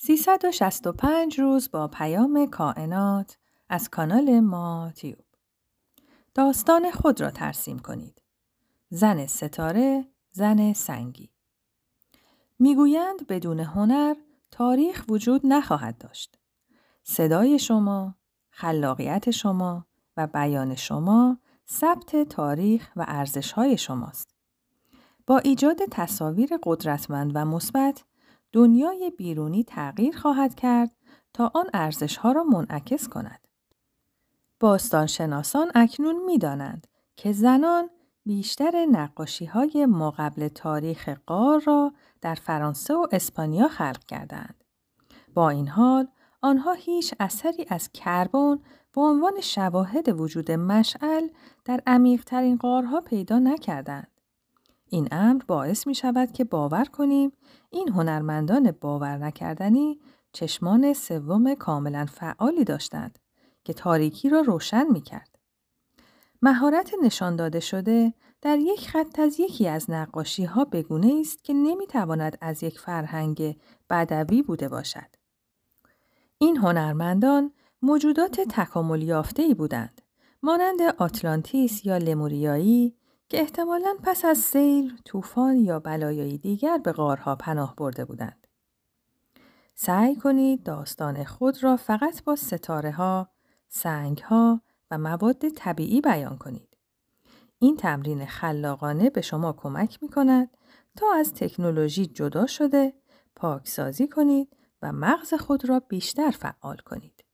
365 روز با پیام کائنات از کانال ما تیوب. داستان خود را ترسیم کنید. زن ستاره، زن سنگی. میگویند بدون هنر تاریخ وجود نخواهد داشت. صدای شما، خلاقیت شما و بیان شما ثبت تاریخ و ارزش های شماست. با ایجاد تصاویر قدرتمند و مثبت دنیای بیرونی تغییر خواهد کرد تا آن ارزش ها را منعکس کند. باستانشناسان اکنون می دانند که زنان بیشتر نقاشی های مقبل تاریخ قار را در فرانسه و اسپانیا خلق کردند. با این حال آنها هیچ اثری از کربن به عنوان شواهد وجود مشعل در عمیقترین قارها پیدا نکردند. این امر باعث می شود که باور کنیم این هنرمندان باور نکردنی چشمان سوم کاملا فعالی داشتند که تاریکی را روشن می کرد. مهارت نشان داده شده در یک خط از یکی از نقاشی ها بگونه است که نمی تواند از یک فرهنگ بدوی بوده باشد. این هنرمندان موجودات تکامل یافته ای بودند مانند آتلانتیس یا لموریایی که احتمالا پس از سیل، طوفان یا بلایایی دیگر به غارها پناه برده بودند. سعی کنید داستان خود را فقط با ستاره ها، سنگ ها و مواد طبیعی بیان کنید. این تمرین خلاقانه به شما کمک می کند تا از تکنولوژی جدا شده پاکسازی کنید و مغز خود را بیشتر فعال کنید.